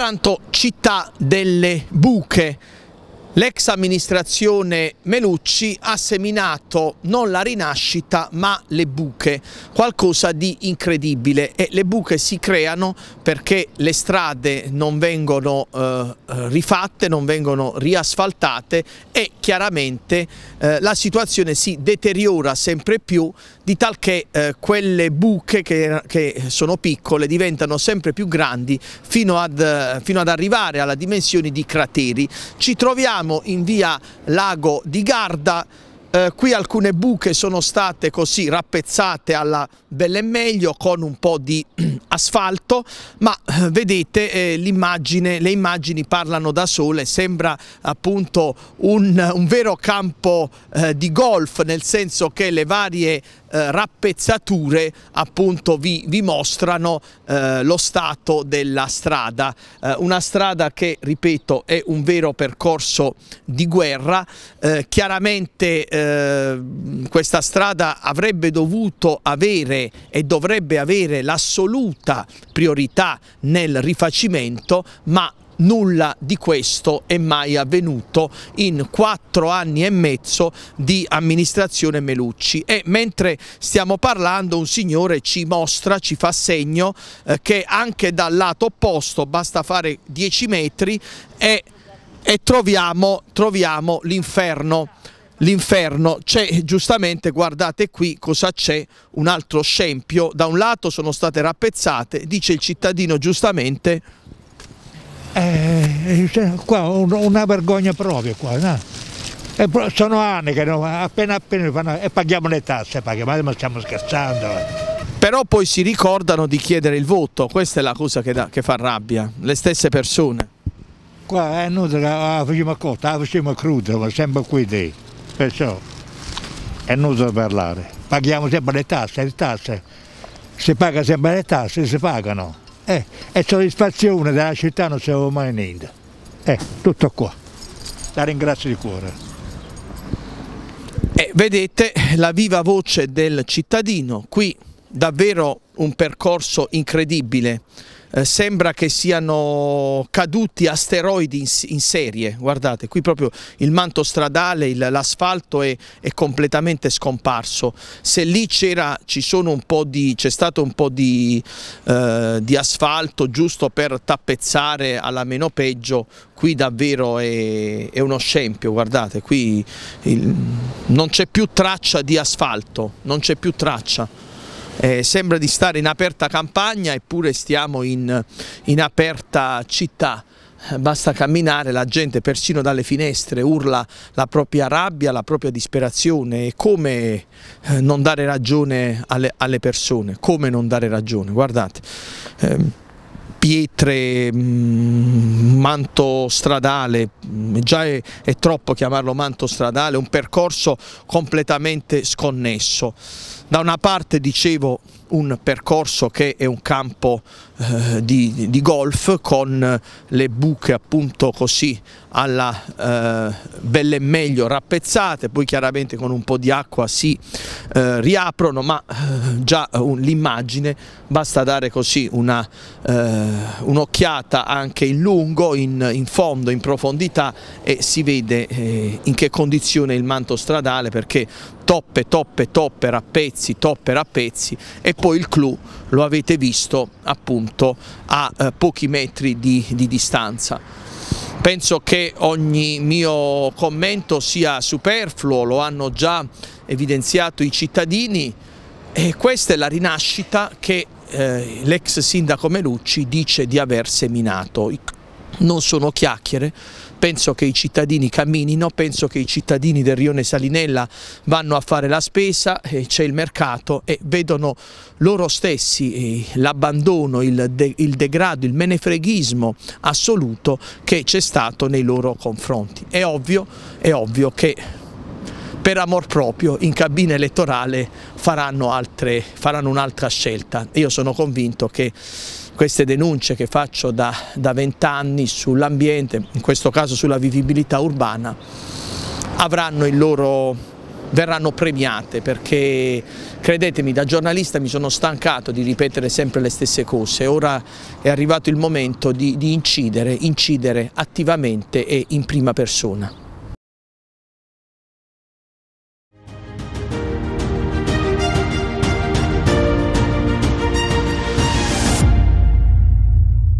Taranto città delle buche L'ex amministrazione Melucci ha seminato non la rinascita ma le buche, qualcosa di incredibile e le buche si creano perché le strade non vengono eh, rifatte, non vengono riasfaltate e chiaramente eh, la situazione si deteriora sempre più di tal che eh, quelle buche che, che, sono piccole diventano sempre più grandi fino ad, fino ad arrivare alla dimensione di crateri. Ci troviamo siamo in via Lago di Garda, eh, qui alcune buche sono state così rappezzate alla belle meglio con un po' di asfalto, ma eh, vedete eh, le immagini parlano da sole, sembra appunto un, un vero campo eh, di golf, nel senso che le varie eh, rappezzature appunto vi, vi mostrano eh, lo stato della strada, eh, una strada che ripeto è un vero percorso di guerra, eh, chiaramente eh, questa strada avrebbe dovuto avere e dovrebbe avere l'assoluta priorità nel rifacimento ma nulla di questo è mai avvenuto in quattro anni e mezzo di amministrazione Melucci e mentre stiamo parlando un signore ci mostra, ci fa segno eh, che anche dal lato opposto basta fare 10 metri e, e troviamo, troviamo l'inferno l'inferno c'è giustamente guardate qui cosa c'è un altro scempio da un lato sono state rappezzate dice il cittadino giustamente eh, eh cioè, qua una vergogna proprio qua, no? E eh, sono anni che non, appena appena fanno, e eh, paghiamo le tasse, paghiamo, ma stiamo scherzando. Però poi si ricordano di chiedere il voto, questa è la cosa che, da, che fa rabbia, le stesse persone. Qua è inutile, la facciamo cotta, ah, la facciamo cruda, ma sempre qui dei. Perciò è inutile parlare. Paghiamo sempre le tasse, le tasse, si paga sempre le tasse, si pagano eh, e soddisfazione della città non c'è mai niente. Eh, tutto qua. La ringrazio di cuore. Eh, vedete la viva voce del cittadino, qui davvero un percorso incredibile. Eh, sembra che siano caduti asteroidi in, in, serie, guardate qui proprio il manto stradale, l'asfalto è, è, completamente scomparso, se lì c'era, ci sono un po' di, c'è stato un po' di, eh, di asfalto giusto per tappezzare alla meno peggio, qui davvero è, è, uno scempio, guardate, qui il, non c'è più traccia di asfalto, non c'è più traccia eh, sembra di stare in aperta campagna eppure stiamo in, in aperta città eh, basta camminare, la gente persino dalle finestre urla la propria rabbia, la propria disperazione e come eh, non dare ragione alle, alle persone, come non dare ragione, guardate. Ehm, pietre, mm, manto stradale, mm, già è, è troppo chiamarlo manto stradale, un percorso completamente sconnesso da una parte dicevo un percorso che è un campo eh, di, di, golf con le buche appunto così alla eh, belle e meglio rappezzate, poi chiaramente con un po' di acqua si eh, riaprono, ma eh, già eh, l'immagine basta dare così eh, un'occhiata un anche in lungo, in, in, fondo, in profondità e si vede in che condizione il manto stradale perché toppe, toppe, toppe, rappezzi, toppe, rappezzi e poi il clou lo avete visto appunto a eh, pochi metri di, di distanza. Penso che ogni mio commento sia superfluo, lo hanno già evidenziato i cittadini e questa è la rinascita che eh, l'ex sindaco Melucci dice di aver seminato non sono chiacchiere, penso che i cittadini camminino, penso che i cittadini del rione Salinella vanno a fare la spesa, c'è il mercato e vedono loro stessi l'abbandono, il, de il, degrado, il menefreghismo assoluto che c'è stato nei loro confronti. È ovvio, è ovvio che per amor proprio in cabina elettorale faranno, altre, faranno un'altra scelta. Io sono convinto che queste denunce che faccio da vent'anni sull'ambiente, in questo caso sulla vivibilità urbana, avranno il loro verranno premiate perché credetemi da giornalista mi sono stancato di ripetere sempre le stesse cose, ora è arrivato il momento di, di incidere, incidere attivamente e in prima persona.